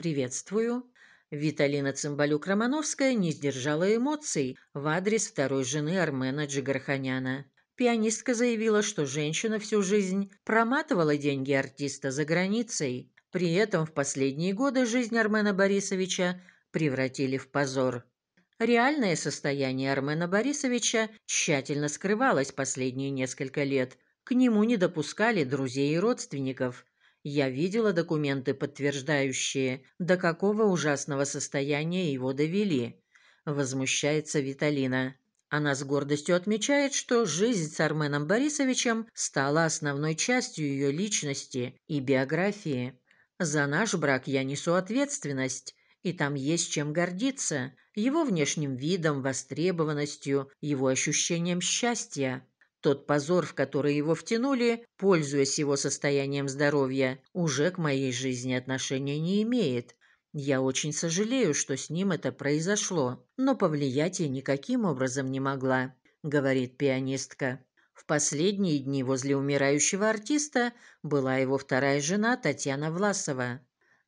«Приветствую». Виталина Цымбалюк-Романовская не сдержала эмоций в адрес второй жены Армена Джигарханяна. Пианистка заявила, что женщина всю жизнь проматывала деньги артиста за границей. При этом в последние годы жизнь Армена Борисовича превратили в позор. Реальное состояние Армена Борисовича тщательно скрывалось последние несколько лет. К нему не допускали друзей и родственников. Я видела документы, подтверждающие, до какого ужасного состояния его довели. Возмущается Виталина. Она с гордостью отмечает, что жизнь с Арменом Борисовичем стала основной частью ее личности и биографии. «За наш брак я несу ответственность, и там есть чем гордиться, его внешним видом, востребованностью, его ощущением счастья. Тот позор, в который его втянули, пользуясь его состоянием здоровья, уже к моей жизни отношения не имеет. Я очень сожалею, что с ним это произошло, но повлиять я никаким образом не могла», — говорит пианистка. В последние дни возле умирающего артиста была его вторая жена Татьяна Власова.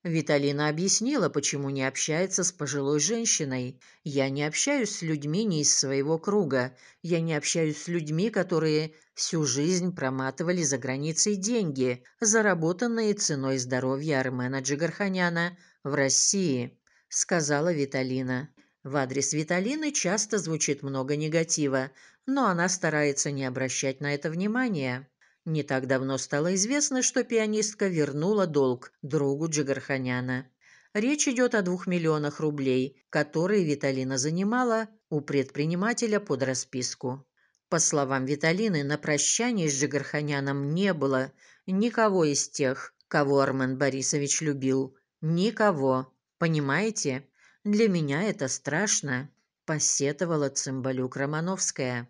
Виталина объяснила, почему не общается с пожилой женщиной. «Я не общаюсь с людьми не из своего круга. Я не общаюсь с людьми, которые всю жизнь проматывали за границей деньги, заработанные ценой здоровья Армена Джигарханяна в России», – сказала Виталина. В адрес Виталины часто звучит много негатива, но она старается не обращать на это внимания. Не так давно стало известно, что пианистка вернула долг другу Джигарханяна. Речь идет о двух миллионах рублей, которые Виталина занимала у предпринимателя под расписку. По словам Виталины, на прощании с Джигарханяном не было никого из тех, кого Армен Борисович любил. Никого. Понимаете? Для меня это страшно, посетовала Цимбалюк Романовская.